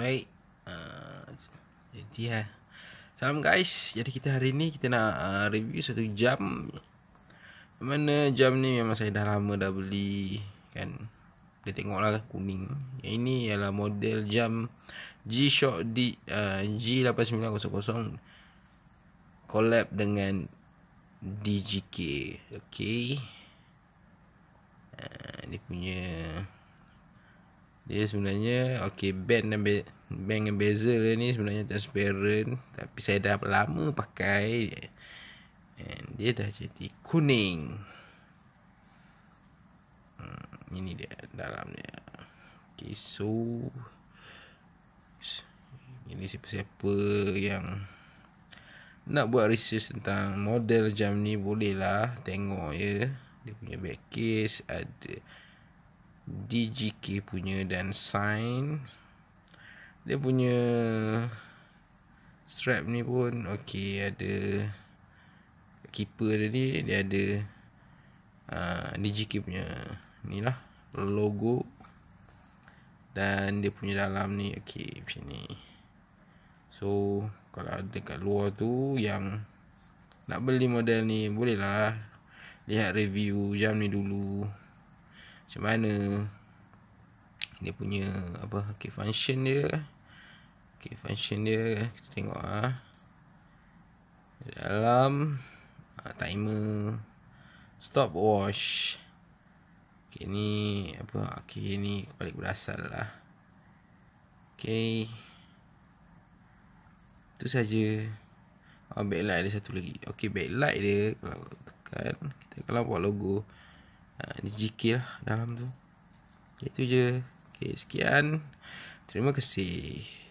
Baik. Uh, jadi ya. Salam guys. Jadi kita hari ni kita nak uh, review satu jam. Mana jam ni memang saya dah lama dah beli kan. Dia tengoklah kan, kuning. Yang ini ialah model jam G-Shock D uh, ah, G8900 collab dengan DGK. Okey. Uh, punya dia sebenarnya okay band dan be- band dengan bezel ni sebenarnya transparent tapi saya dah lama pakai and dia dah jadi kuning. Hmm, ini dia dalamnya. Okay, so ini siapa-siapa yang nak buat research tentang model jam ni bolehlah tengok ya dia punya back case ada DGK punya dan sign dia punya strap ni pun okey ada keeper tadi dia ada uh, ah, DGK punya ni lah logo dan dia punya dalam ni okey macam ni so kalau ada kat luar tu yang nak beli model ni boleh lah lihat review jam ni dulu macam mana dia punya apa key function dia key function dia kita tengok ah dalam ha, timer stopwatch okey ni apa okey ni balik berasal lah okey tu saja oh, backlight ada satu lagi okey backlight dia kalau tekan kita kalau buat logo Ah, ni GK lah dalam tu. Itu je. Okay, sekian. Terima kasih.